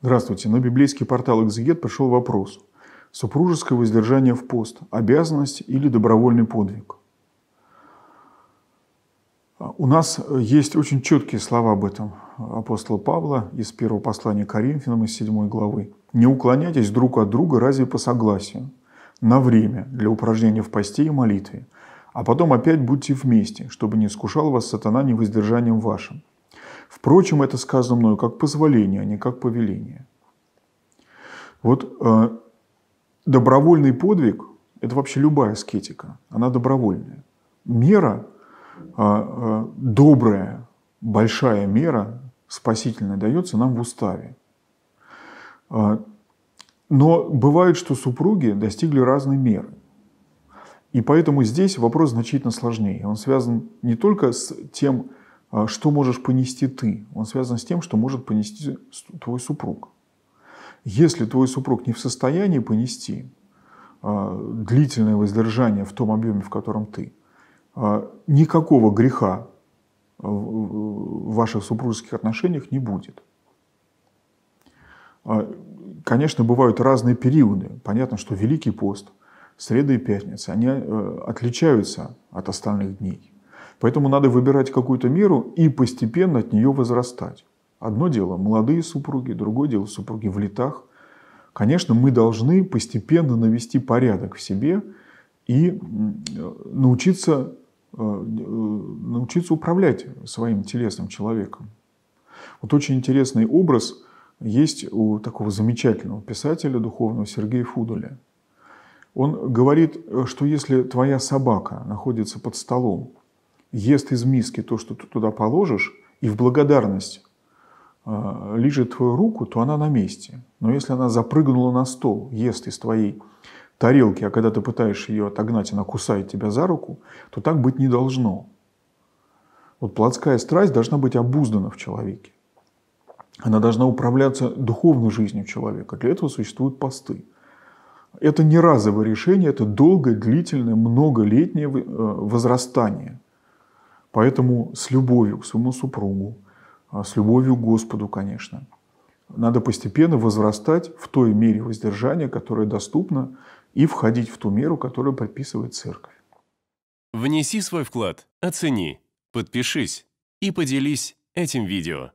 Здравствуйте. На библейский портал «Экзегет» пришел вопрос. Супружеское воздержание в пост – обязанность или добровольный подвиг? У нас есть очень четкие слова об этом апостола Павла из первого послания Коринфянам из 7 главы. «Не уклоняйтесь друг от друга разве по согласию, на время для упражнения в посте и молитве, а потом опять будьте вместе, чтобы не искушал вас сатана невоздержанием вашим. Впрочем, это сказано мною как позволение, а не как повеление. Вот э, добровольный подвиг – это вообще любая аскетика, она добровольная. Мера, э, э, добрая, большая мера, спасительная, дается нам в уставе. Э, но бывает, что супруги достигли разной меры. И поэтому здесь вопрос значительно сложнее. Он связан не только с тем, а что можешь понести ты, он связан с тем, что может понести твой супруг. Если твой супруг не в состоянии понести а, длительное воздержание в том объеме, в котором ты, а, никакого греха в ваших супружеских отношениях не будет. Конечно, бывают разные периоды. Понятно, что Великий пост, среда и пятница, они э, отличаются от остальных дней. Поэтому надо выбирать какую-то меру и постепенно от нее возрастать. Одно дело молодые супруги, другое дело супруги в летах. Конечно, мы должны постепенно навести порядок в себе и э, научиться, э, э, научиться управлять своим телесным человеком. Вот очень интересный образ есть у такого замечательного писателя духовного Сергея Фудуля. Он говорит, что если твоя собака находится под столом, ест из миски то, что ты туда положишь, и в благодарность а, лижет твою руку, то она на месте. Но если она запрыгнула на стол, ест из твоей тарелки, а когда ты пытаешь ее отогнать, она кусает тебя за руку, то так быть не должно. Вот плотская страсть должна быть обуздана в человеке. Она должна управляться духовной жизнью человека. Для этого существуют посты. Это не разовое решение, это долгое, длительное, многолетнее э, возрастание – Поэтому с любовью к своему супругу, а, с любовью к Господу, конечно, надо постепенно возрастать в той мере воздержания, которая доступна, и входить в ту меру, которую предписывает церковь. Внеси свой вклад, оцени, подпишись и поделись этим видео.